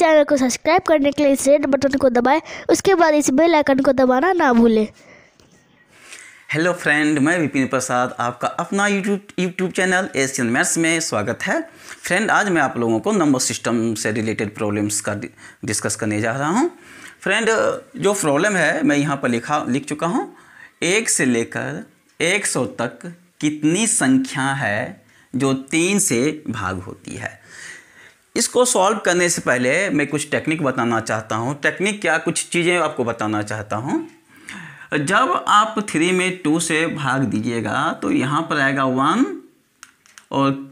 channel को subscribe करने के लिए इस रेड बटन को दबाएं उसके बाद इस बेल आइकन को दबाना ना भूलें हेलो फ्रेंड मैं विपिन प्रसाद आपका अपना YouTube YouTube channel Asian maths में स्वागत है फ्रेंड आज मैं आप लोगों को नंबर सिस्टम से रिलेटेड प्रॉब्लम्स का डिस्कस करने जा रहा हूँ फ्रेंड जो प्रॉब्लम है मैं यहाँ पर लिखा लिख चुका हूँ एक से लेकर एक सौ तक कितनी संख्या है जो तीन से भाग होती है इसको सॉल्व करने से पहले मैं कुछ टेक्निक बताना चाहता हूँ टेक्निक क्या कुछ चीज़ें आपको बताना चाहता हूँ जब आप थ्री में टू से भाग दीजिएगा तो यहाँ पर आएगा वन और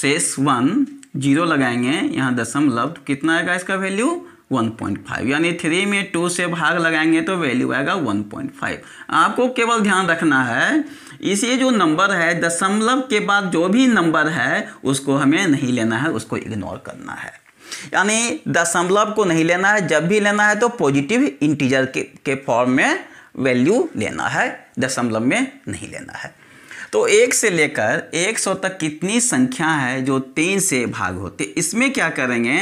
शेष वन जीरो लगाएंगे यहाँ दशमलव कितना आएगा इसका वैल्यू 1.5 यानी थ्री में टू से भाग लगाएंगे तो वैल्यू आएगा 1.5 आपको केवल ध्यान रखना है इसलिए जो नंबर है दशमलव के बाद जो भी नंबर है उसको हमें नहीं लेना है उसको इग्नोर करना है यानी दशमलव को नहीं लेना है जब भी लेना है तो पॉजिटिव इंटीजर के, के फॉर्म में वैल्यू लेना है दशमलव में नहीं लेना है तो एक से लेकर एक सौ तक कितनी संख्या है जो तीन से भाग होते इसमें क्या करेंगे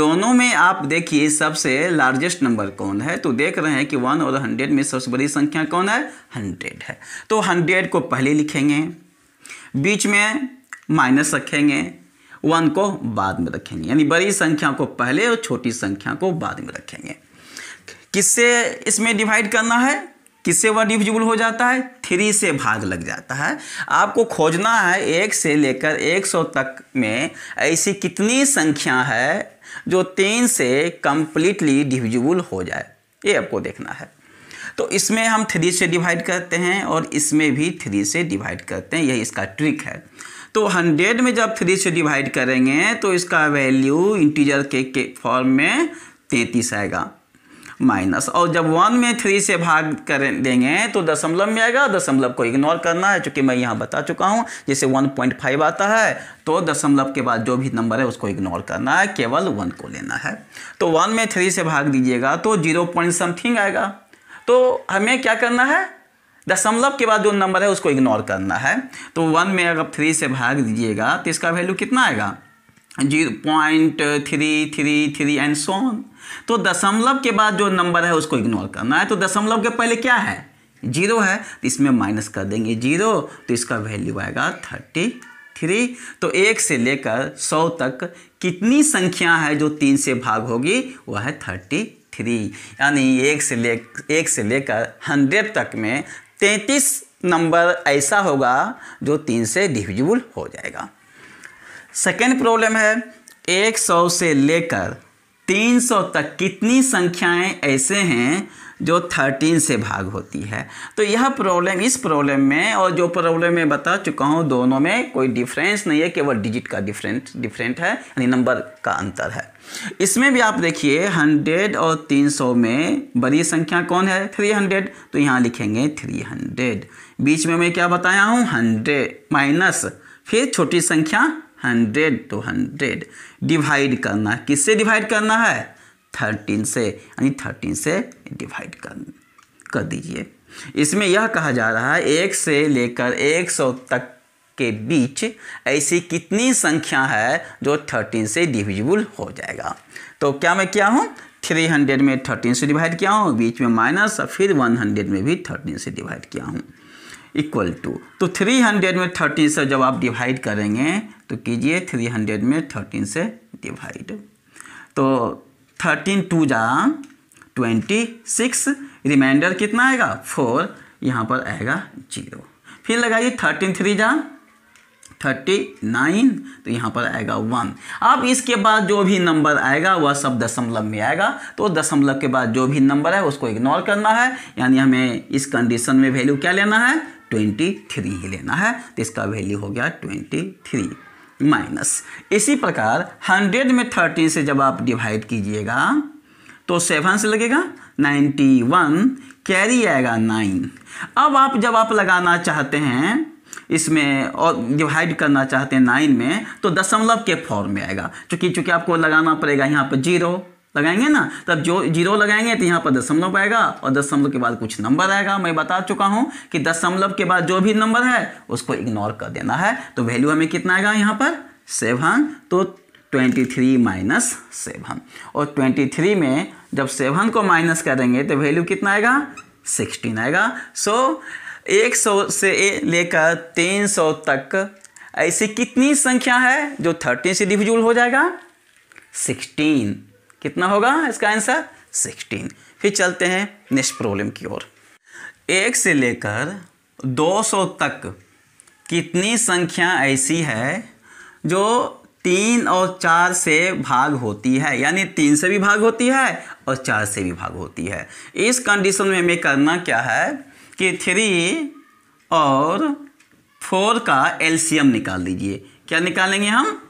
दोनों में आप देखिए सबसे लार्जेस्ट नंबर कौन है तो देख रहे हैं कि वन और हंड्रेड में सबसे बड़ी संख्या कौन है हंड्रेड है तो हंड्रेड को पहले लिखेंगे बीच में माइनस रखेंगे वन को बाद में रखेंगे यानी बड़ी संख्या को पहले और छोटी संख्या को बाद में रखेंगे किससे इसमें डिवाइड करना है किससे वन डिविजिबल हो जाता है थ्री से भाग लग जाता है आपको खोजना है एक से लेकर एक सौ तक में ऐसी कितनी संख्या है जो तीन से कंप्लीटली डिविजिबल हो जाए ये आपको देखना है तो इसमें हम थ्री से डिवाइड करते हैं और इसमें भी थ्री से डिवाइड करते हैं यही इसका ट्रिक है तो हंड्रेड में जब थ्री से डिवाइड करेंगे तो इसका वैल्यू इंटीजर के, के फॉर्म में तैंतीस आएगा माइनस और जब वन में थ्री से भाग कर देंगे तो दशमलव में आएगा दशमलव को इग्नोर करना है चूंकि मैं यहाँ बता चुका हूँ जैसे वन पॉइंट फाइव आता है तो दशमलव के बाद जो भी नंबर है उसको इग्नोर करना है केवल वन को लेना है तो वन में थ्री से भाग दीजिएगा तो जीरो पॉइंट समथिंग आएगा तो हमें क्या करना है दशमलव के बाद जो नंबर है उसको इग्नोर करना है तो वन में अगर थ्री से भाग दीजिएगा तो इसका वैल्यू कितना आएगा zero point three three three and so on तो दशमलव के बाद जो नंबर है उसको इग्नोर करना है तो दशमलव के पहले क्या है जीरो है तो इसमें माइनस कर देंगे जीरो तो इसका वैल्यू आएगा थर्टी थ्री तो एक से लेकर सौ तक कितनी संख्या है जो तीन से भाग होगी वह है थर्टी थ्री यानी एक से ले एक से लेकर हंड्रेड तक में तैंतीस नंबर ऐसा होगा जो तीन से डिविजिबल हो जाएगा सेकेंड प्रॉब्लम है एक सौ से लेकर 300 तक कितनी संख्याएं ऐसे हैं जो 13 से भाग होती है तो यह प्रॉब्लम इस प्रॉब्लम में और जो प्रॉब्लम मैं बता चुका हूँ दोनों में कोई डिफरेंस नहीं है केवल डिजिट का डिफरेंट डिफरेंट है यानी नंबर का अंतर है इसमें भी आप देखिए हंड्रेड और तीन सौ में बड़ी संख्या कौन है थ्री हंड्रेड तो यहाँ लिखेंगे थ्री हंड्रेड बीच में मैं क्या बताया हूँ हंड्रेड माइनस फिर छोटी संख्या हंड्रेड टू तो हंड्रेड डिवाइड करना है किससे डिवाइड करना है थर्टीन से यानी थर्टीन से डिवाइड कर कर दीजिए इसमें यह कहा जा रहा है एक से लेकर एक सौ तक के बीच ऐसी कितनी संख्या है जो थर्टीन से डिविजिबल हो जाएगा तो क्या मैं क्या हूँ थ्री हंड्रेड में थर्टीन से डिवाइड किया हूँ बीच में माइनस और फिर वन हंड्रेड में भी थर्टीन से डिवाइड किया हूँ इक्वल टू तो थ्री हंड्रेड में थर्टीन से जब आप डिवाइड करेंगे तो कीजिए थ्री हंड्रेड में थर्टीन से डिवाइड तो थर्टीन टू जा ट्वेंटी सिक्स रिमाइंडर कितना आएगा फोर यहाँ पर आएगा जीरो फिर लगाइए थर्टीन थ्री जा थर्टी नाइन तो यहाँ पर आएगा वन अब इसके बाद जो भी नंबर आएगा वह सब दशमलव में आएगा तो दशमलव के बाद जो भी नंबर है उसको इग्नोर करना है यानी हमें इस कंडीशन में वैल्यू क्या लेना है ट्वेंटी थ्री ही लेना है तो इसका वैल्यू हो गया ट्वेंटी थ्री माइनस इसी प्रकार हंड्रेड में थर्टीन से जब आप डिवाइड कीजिएगा तो सेवन से लगेगा नाइन्टी वन कैरी आएगा नाइन अब आप जब आप लगाना चाहते हैं इसमें और डिवाइड करना चाहते हैं नाइन में तो दशमलव के फॉर्म में आएगा चूंकि चूंकि आपको लगाना पड़ेगा यहाँ पर जीरो लगाएंगे ना तब जो जीरो लगाएंगे तो यहाँ पर दशमलव आएगा और दशमलव के बाद कुछ नंबर आएगा मैं बता चुका हूँ कि दशमलव के बाद जो भी नंबर है उसको इग्नोर कर देना है तो वैल्यू हमें कितना आएगा यहाँ पर सेवन तो ट्वेंटी थ्री माइनस सेवन और ट्वेंटी थ्री में जब सेवन को माइनस करेंगे तो वैल्यू कितना आएगा सिक्सटीन आएगा सो एक सौ से लेकर तीन सौ तक ऐसी कितनी संख्या है जो थर्टीन से डिविजल हो जाएगा सिक्सटीन कितना होगा इसका आंसर सिक्सटीन फिर चलते हैं नेक्स्ट प्रॉब्लम की ओर एक से लेकर 200 तक कितनी संख्या ऐसी है जो तीन और चार से भाग होती है यानी तीन से भी भाग होती है और चार से भी भाग होती है इस कंडीशन में हमें करना क्या है कि थ्री और फोर का एलसीएम निकाल दीजिए क्या निकालेंगे हम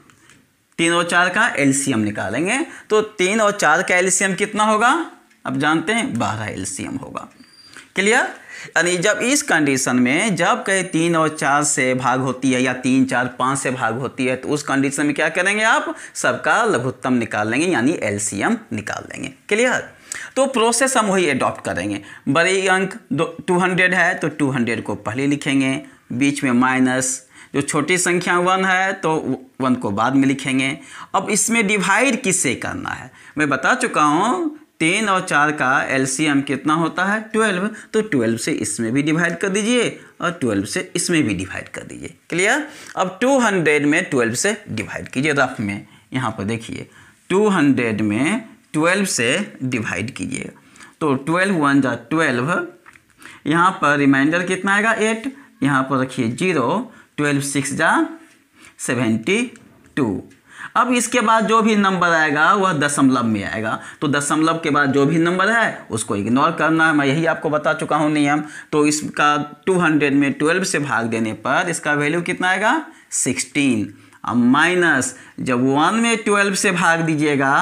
तीन और चार का एलसीएम निकालेंगे तो तीन और चार का एलसीएम कितना होगा अब जानते हैं बारह एलसीएम होगा क्लियर यानी जब इस कंडीशन में जब कहीं तीन और चार से भाग होती है या तीन चार पाँच से भाग होती है तो उस कंडीशन में क्या करेंगे आप सबका लघुत्तम निकाल लेंगे यानी एलसीएम निकाल लेंगे क्लियर तो प्रोसेस हम वही अडॉप्ट करेंगे बड़े अंक दो टू हंड्रेड है तो टू हंड्रेड को पहले लिखेंगे बीच में माइनस जो छोटी संख्या वन है तो वन को बाद में लिखेंगे अब इसमें डिवाइड किससे करना है मैं बता चुका हूँ तीन और चार का एलसीएम कितना होता है ट्वेल्व तो ट्वेल्व से इसमें भी डिवाइड कर दीजिए और ट्वेल्व से इसमें भी डिवाइड कर दीजिए क्लियर अब टू हंड्रेड में ट्वेल्व से डिवाइड कीजिए रफ में यहाँ पर देखिए टू हंड्रेड में ट्वेल्व से डिवाइड कीजिए तो ट्वेल्व वन जा ट्वेल्व यहाँ पर रिमाइंडर कितना आएगा एट यहाँ पर रखिए जीरो ट्वेल्व सिक्स जा सेवेंटी टू अब इसके बाद जो भी नंबर आएगा वह दशमलव में आएगा तो दशमलव के बाद जो भी नंबर है उसको इग्नोर करना है मैं यही आपको बता चुका हूँ नियम तो इसका 200 में 12 से भाग देने पर इसका वैल्यू कितना आएगा 16 अब माइनस जब वन में 12 से भाग दीजिएगा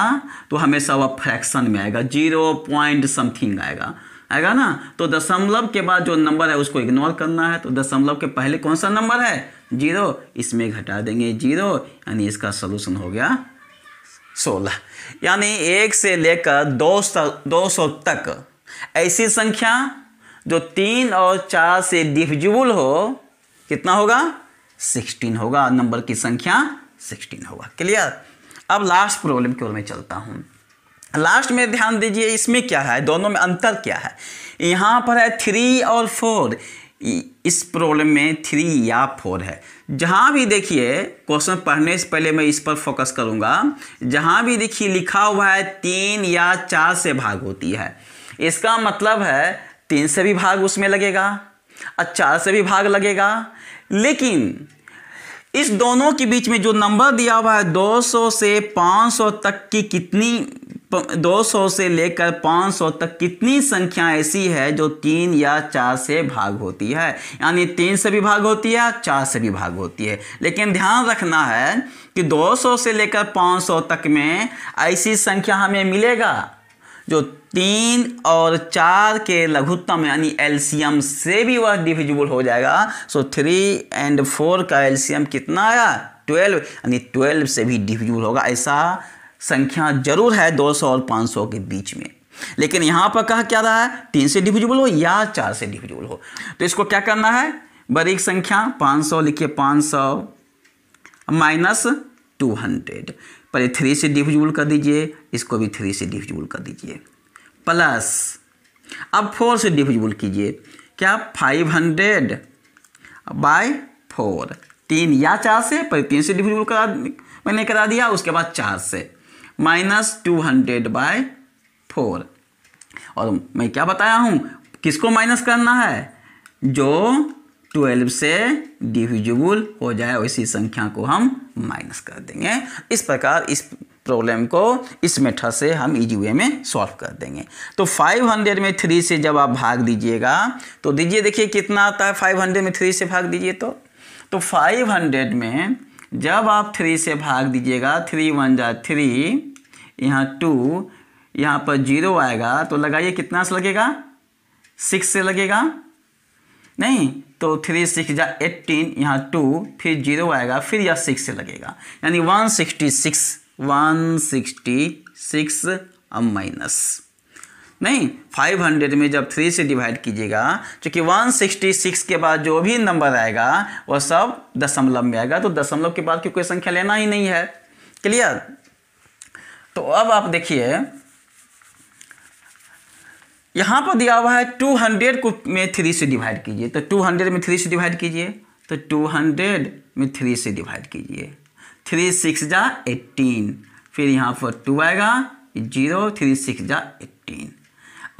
तो हमेशा वह फ्रैक्शन में आएगा जीरो पॉइंट समथिंग आएगा आएगा ना तो दशमलव के बाद जो नंबर है उसको इग्नोर करना है तो दशमलव के पहले कौन सा नंबर है जीरो इसमें घटा देंगे जीरो यानी इसका सोलूशन हो गया सोलह यानी एक से लेकर दो सौ दो सौ तक ऐसी संख्या जो तीन और चार से डिविजिबल हो कितना होगा सिक्सटीन होगा नंबर की संख्या सिक्सटीन होगा क्लियर अब लास्ट प्रॉब्लम की ओर मैं चलता हूँ लास्ट में ध्यान दीजिए इसमें क्या है दोनों में अंतर क्या है यहाँ पर है थ्री और फोर इस प्रॉब्लम में थ्री या फोर है जहाँ भी देखिए क्वेश्चन पढ़ने से पहले मैं इस पर फोकस करूँगा जहाँ भी देखिए लिखा हुआ है तीन या चार से भाग होती है इसका मतलब है तीन से भी भाग उसमें लगेगा और चार से भी भाग लगेगा लेकिन इस दोनों के बीच में जो नंबर दिया हुआ है 200 से 500 तक की कितनी 200 से लेकर 500 तक कितनी संख्या ऐसी है जो तीन या चार से भाग होती है यानी तीन से भी भाग होती है चार से भी भाग होती है लेकिन ध्यान रखना है कि 200 से लेकर 500 तक में ऐसी संख्या हमें मिलेगा जो तीन और चार के लघुत्तम यानी एल्शियम से भी वह डिविजिबल हो जाएगा सो थ्री एंड फोर का एल्शियम कितना आया ट्वेल्व यानी ट्वेल्व से भी डिविजिबल होगा ऐसा संख्या जरूर है 200 और 500 के बीच में लेकिन यहां पर कहा क्या रहा है तीन से डिविजिबल हो या चार से डिविजिबल हो तो इसको क्या करना है बड़ी संख्या 500 लिखिए 500 माइनस 200 पर थ्री से डिविजिबल कर दीजिए इसको भी थ्री से डिविजिबल कर दीजिए प्लस अब फोर से डिविजिबल कीजिए क्या फाइव हंड्रेड बाय फोर तीन या चार से पर तीन से डिविजिबल करा मैंने करा दिया उसके बाद चार से minus two hundred by four और मैं क्या बताया हूँ किसको माइनस करना है जो ट्वेल्व से डिविजिबल हो जाए उसी संख्या को हम माइनस कर देंगे इस प्रकार इस प्रॉब्लम को इस मेथड से हम इजी वे में सॉल्व कर देंगे तो 500 में थ्री से जब आप भाग दीजिएगा तो दीजिए देखिए कितना आता है 500 में थ्री से भाग दीजिए तो तो 500 में जब आप थ्री से भाग दीजिएगा थ्री वन जा थ्री यहाँ टू यहाँ पर जीरो आएगा तो लगाइए कितना से लगेगा सिक्स से लगेगा नहीं तो थ्री सिक्स जा एट्टीन यहाँ टू फिर जीरो आएगा फिर यह सिक्स से लगेगा यानी one sixty six one sixty six minus नहीं 500 में जब थ्री से डिवाइड कीजिएगा क्योंकि तो 166 के बाद जो भी नंबर आएगा वह सब दशमलव में आएगा तो दशमलव के बाद की कोई संख्या लेना ही नहीं है क्लियर तो अब आप देखिए यहां पर दिया हुआ है 200 को में थ्री से डिवाइड कीजिए तो 200 में थ्री से डिवाइड कीजिए तो 200 में थ्री से डिवाइड कीजिए थ्री सिक्स जा एट्टीन फिर यहां पर टू आएगा जीरो थ्री सिक्स जा एट्टीन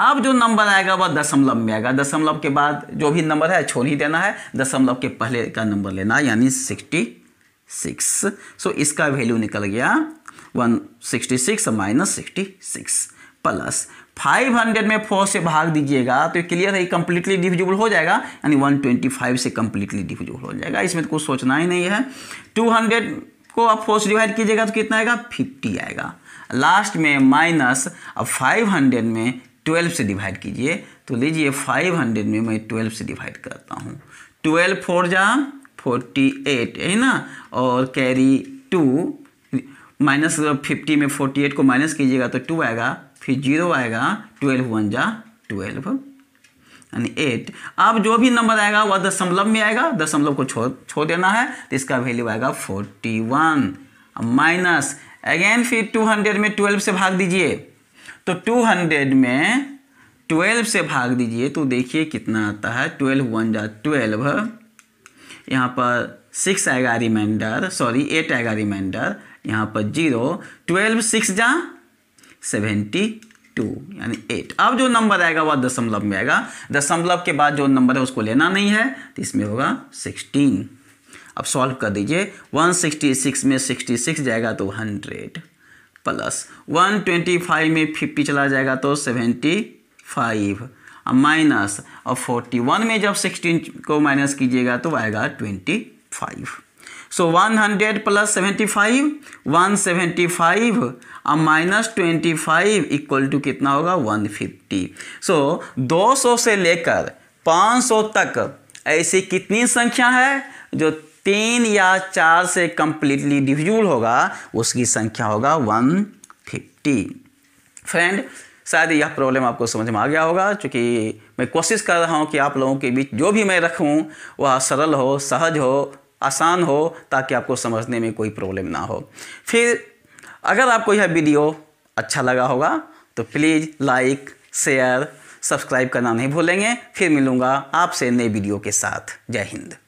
अब जो नंबर आएगा वह दशमलव में आएगा दशमलव के बाद जो भी नंबर है छोड़ ही देना है दशमलव के पहले का नंबर लेना है यानी सिक्सटी सिक्स सो इसका वैल्यू निकल गया one sixty six minus sixty six plus five hundred में फोर से भाग दीजिएगा तो क्लियर है कंप्लीटली डिविजिबल हो जाएगा यानी वन ट्वेंटी फाइव से कंप्लीटली डिविजिबल हो जाएगा इसमें तो कुछ सोचना ही नहीं है टू हंड्रेड को आप फोर से डिवाइड कीजिएगा तो कितना आएगा फिफ्टी आएगा लास्ट में माइनस अब फाइव हंड्रेड में ट्वेल्व से डिवाइड कीजिए तो लीजिए फाइव हंड्रेड में मैं ट्वेल्व से डिवाइड करता हूँ ट्वेल्व फोर जा फोर्टी एट है ना और कैरी टू माइनस फिफ्टी में फोर्टी एट को माइनस कीजिएगा तो टू आएगा फिर जीरो आएगा ट्वेल्व वन जा ट्वेल्व यानी एट अब जो भी नंबर आएगा वह दशमलव में आएगा दशमलव को छोड़ छोड़ देना है तो इसका वैल्यू आएगा फोर्टी वन माइनस अगेन फिर टू हंड्रेड में ट्वेल्व से भाग दीजिए तो टू हंड्रेड में ट्वेल्व से भाग दीजिए तो देखिए कितना आता है ट्वेल्व वन जा ट्वेल्व यहाँ पर सिक्स आएगा रिमाइंडर सॉरी एट आएगा रिमाइंडर यहाँ पर जीरो ट्वेल्व सिक्स जा सेवेंटी टू यानी एट अब जो नंबर आएगा वह दशमलव में आएगा दशमलव के बाद जो नंबर है उसको लेना नहीं है तो इसमें होगा सिक्सटीन अब सॉल्व कर दीजिए वन सिक्सटी सिक्स में सिक्सटी सिक्स जाएगा तो hundred plus one twenty five में फिफ्टी चला जाएगा तो सेवेंटी फाइव माइनस और फोर्टी वन में जब सिक्सटीन को माइनस कीजिएगा तो आएगा twenty five so one hundred plus seventy five one seventy five और minus twenty five equal to कितना होगा वन फिफ्टी सो दो सौ से लेकर पाँच सौ तक ऐसी कितनी संख्या है जो तीन या चार से कंप्लीटली डिविजुअल होगा उसकी संख्या होगा वन फिफ्टी फ्रेंड शायद यह प्रॉब्लम आपको समझ में आ गया होगा क्योंकि मैं कोशिश कर रहा हूँ कि आप लोगों के बीच जो भी मैं रखूँ वह सरल हो सहज हो आसान हो ताकि आपको समझने में कोई प्रॉब्लम ना हो फिर अगर आपको यह वीडियो अच्छा लगा होगा तो प्लीज़ लाइक शेयर सब्सक्राइब करना नहीं भूलेंगे फिर मिलूँगा आपसे नए वीडियो के साथ जय हिंद